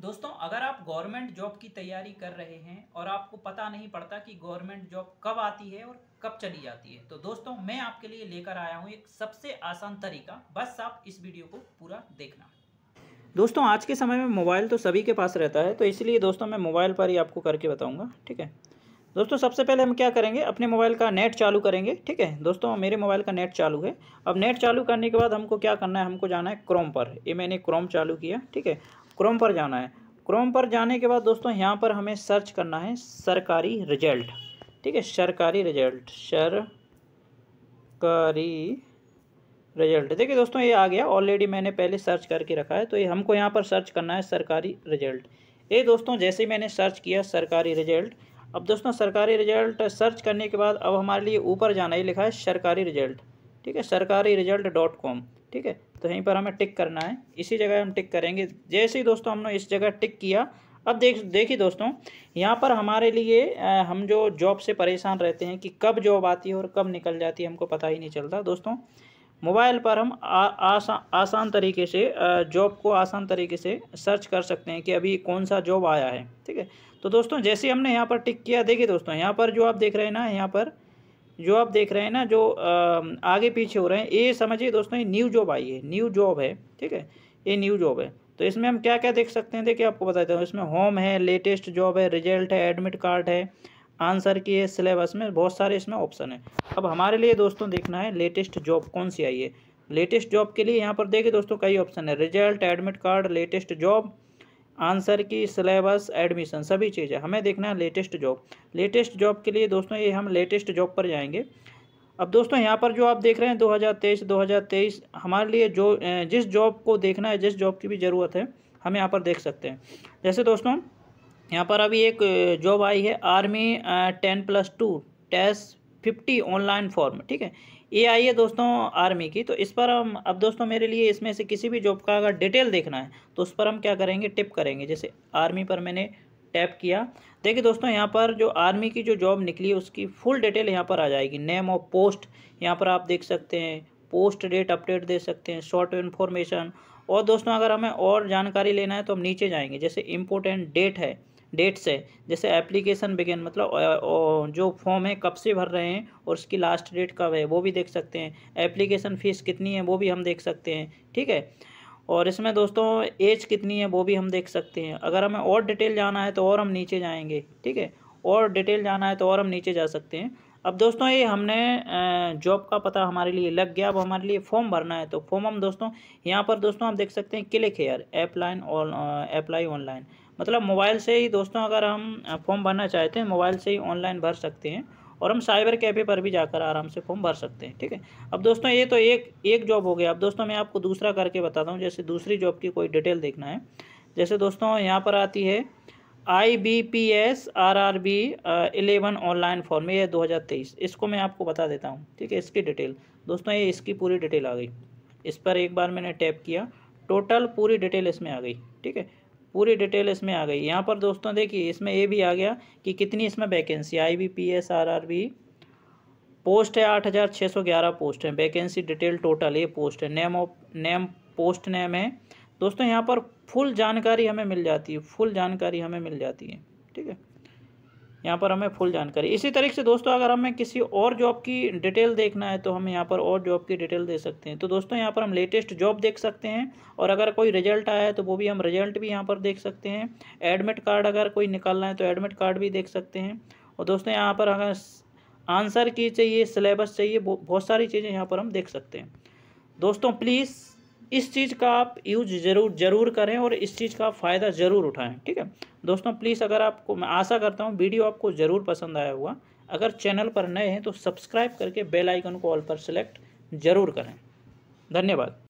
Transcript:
दोस्तों अगर आप गवर्नमेंट जॉब की तैयारी कर रहे हैं और आपको पता नहीं पड़ता कि गवर्नमेंट जॉब कब आती है और कब चली जाती है तो दोस्तों मैं आपके लिए लेकर आया हूँ एक सबसे आसान तरीका बस आप इस वीडियो को पूरा देखना दोस्तों आज के समय में मोबाइल तो सभी के पास रहता है तो इसलिए दोस्तों मैं मोबाइल पर ही आपको करके बताऊँगा ठीक है दोस्तों सबसे पहले हम क्या करेंगे अपने मोबाइल का नेट चालू करेंगे ठीक है दोस्तों मेरे मोबाइल का नेट चालू है अब नेट चालू करने के बाद हमको क्या करना है हमको जाना है क्रोम पर ये मैंने क्रोम चालू किया ठीक है क्रोम पर जाना है क्रोम पर जाने के बाद दोस्तों यहाँ पर हमें सर्च करना है सरकारी रिजल्ट ठीक है सरकारी रिजल्ट सरकारी रिजल्ट देखिए दोस्तों ये आ गया ऑलरेडी मैंने पहले सर्च करके रखा है तो ये हमको यहाँ पर सर्च करना है सरकारी रिजल्ट ये दोस्तों जैसे ही मैंने सर्च किया सरकारी रिजल्ट अब दोस्तों सरकारी रिजल्ट सर्च करने के बाद अब हमारे लिए ऊपर जाना ही लिखा है सरकारी रिजल्ट ठीक है सरकारी रिजल्ट डॉट कॉम ठीक है तो यहीं पर हमें टिक करना है इसी जगह हम टिक करेंगे जैसे ही दोस्तों हमने इस जगह टिक किया अब देख देखिए दोस्तों यहाँ पर हमारे लिए हम जो जॉब से परेशान रहते हैं कि कब जॉब आती है और कब निकल जाती है हमको पता ही नहीं चलता दोस्तों मोबाइल पर हम आसान आसान तरीके से जॉब को आसान तरीके से सर्च कर सकते हैं कि अभी कौन सा जॉब आया है ठीक है तो दोस्तों जैसे हमने यहाँ पर टिक किया देखिए दोस्तों यहाँ पर जो आप देख रहे हैं ना यहाँ पर जो आप देख रहे हैं ना जो आगे पीछे हो रहे हैं ये समझिए दोस्तों ये न्यू जॉब आई है न्यू जॉब है ठीक है ये न्यू जॉब है तो इसमें हम क्या क्या देख सकते हैं देखिए आपको देता हूँ इसमें होम है लेटेस्ट जॉब है रिजल्ट है एडमिट कार्ड है आंसर की है सिलेबस में बहुत सारे इसमें ऑप्शन है अब हमारे लिए दोस्तों देखना है लेटेस्ट जॉब कौन सी आई है लेटेस्ट जॉब के लिए यहाँ पर देखिए दोस्तों कई ऑप्शन है result admit card latest job answer key syllabus admission सभी चीज़ें हमें देखना है लेटेस्ट जॉब लेटेस्ट जॉब के लिए दोस्तों ये हम लेटेस्ट जॉब पर जाएंगे अब दोस्तों यहाँ पर जो आप देख रहे हैं 2023 2023 हमारे लिए जो जिस जॉब को देखना है जिस जॉब की भी ज़रूरत है हम यहाँ पर देख सकते हैं जैसे दोस्तों यहाँ पर अभी एक जॉब आई है army ten plus two test fifty online form ठीक है ये आई है दोस्तों आर्मी की तो इस पर हम अब दोस्तों मेरे लिए इसमें से किसी भी जॉब का अगर डिटेल देखना है तो उस पर हम क्या करेंगे टिप करेंगे जैसे आर्मी पर मैंने टैप किया देखिए दोस्तों यहाँ पर जो आर्मी की जो जॉब निकली है उसकी फुल डिटेल यहाँ पर आ जाएगी नेम ऑफ पोस्ट यहाँ पर आप देख सकते हैं पोस्ट डेट अपडेट दे सकते हैं शॉर्ट इन्फॉर्मेशन और दोस्तों अगर हमें और जानकारी लेना है तो हम नीचे जाएंगे जैसे इम्पोर्टेंट डेट है डेट से जैसे एप्लीकेशन बिगेन मतलब जो फॉर्म है कब से भर रहे हैं और उसकी लास्ट डेट कब है वो भी देख सकते हैं एप्लीकेशन फ़ीस कितनी है वो भी हम देख सकते हैं ठीक है और इसमें दोस्तों एज कितनी है वो भी हम देख सकते हैं अगर हमें और डिटेल जाना है तो और हम नीचे जाएंगे ठीक है और डिटेल जाना है तो और हम नीचे जा सकते हैं अब दोस्तों ये हमने जॉब का पता हमारे लिए लग गया अब हमारे लिए फॉर्म भरना है तो फॉर्म हम दोस्तों यहाँ पर दोस्तों आप देख सकते हैं क्लिक हेयर अप्लाइन और अप्लाई ऑनलाइन मतलब मोबाइल से ही दोस्तों अगर हम फॉर्म भरना चाहते हैं मोबाइल से ही ऑनलाइन भर सकते हैं और हम साइबर कैफ़े पर भी जाकर आराम से फॉर्म भर सकते हैं ठीक है अब दोस्तों ये तो एक एक जॉब हो गया अब दोस्तों मैं आपको दूसरा करके बताता हूँ जैसे दूसरी जॉब की कोई डिटेल देखना है जैसे दोस्तों यहाँ पर आती है I B P S R R B eleven online form ये दो हज़ार तेईस इसको मैं आपको बता देता हूँ ठीक है इसकी डिटेल दोस्तों ये इसकी पूरी डिटेल आ गई इस पर एक बार मैंने टैप किया टोटल पूरी डिटेल इसमें आ गई ठीक है पूरी डिटेल इसमें आ गई यहाँ पर दोस्तों देखिए इसमें ये भी आ गया कि कितनी इसमें vacancy I B P S R R B post है आठ हज़ार छः सौ ग्यारह पोस्ट हैं वैकेंसी डिटेल टोटल ये पोस्ट है name of name post name है दोस्तों यहाँ पर फुल जानकारी हमें मिल जाती है फुल जानकारी हमें मिल जाती है ठीक है यहाँ पर हमें फुल जानकारी इसी तरीके से दोस्तों अगर हमें किसी और जॉब की डिटेल देखना है तो हम यहाँ पर और जॉब की डिटेल दे सकते हैं तो दोस्तों यहाँ पर हम लेटेस्ट जॉब देख सकते हैं और अगर कोई रिजल्ट आया है तो वो भी हम रिजल्ट भी यहाँ पर देख सकते हैं एडमिट कार्ड अगर कोई निकालना है तो एडमिट कार्ड भी देख सकते हैं और दोस्तों यहाँ पर अगर आंसर की चाहिए सिलेबस चाहिए बहुत सारी चीज़ें यहाँ पर हम देख सकते हैं दोस्तों प्लीज़ इस चीज़ का आप यूज ज़रूर ज़रूर करें और इस चीज़ का फ़ायदा ज़रूर उठाएं ठीक है दोस्तों प्लीज़ अगर आपको मैं आशा करता हूँ वीडियो आपको ज़रूर पसंद आया हुआ अगर चैनल पर नए हैं तो सब्सक्राइब करके बेल आइकन को ऑल पर सेलेक्ट ज़रूर करें धन्यवाद